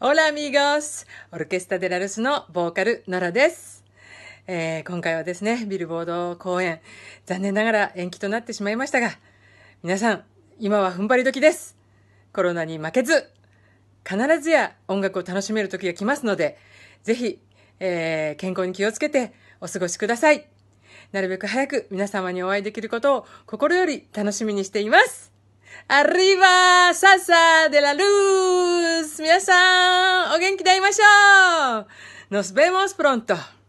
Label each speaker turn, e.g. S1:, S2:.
S1: オラミゴスオルケスタデラルスのボーカル、ノラです。えー、今回はですね、ビルボード公演、残念ながら延期となってしまいましたが、皆さん、今は踏ん張り時です。コロナに負けず、必ずや音楽を楽しめる時が来ますので、ぜひ、えー、健康に気をつけてお過ごしください。なるべく早く皆
S2: 様にお会いできることを心より楽しみにしています。アリバーササデラルー皆さん、お元気で会いましょう Nos vemos pronto!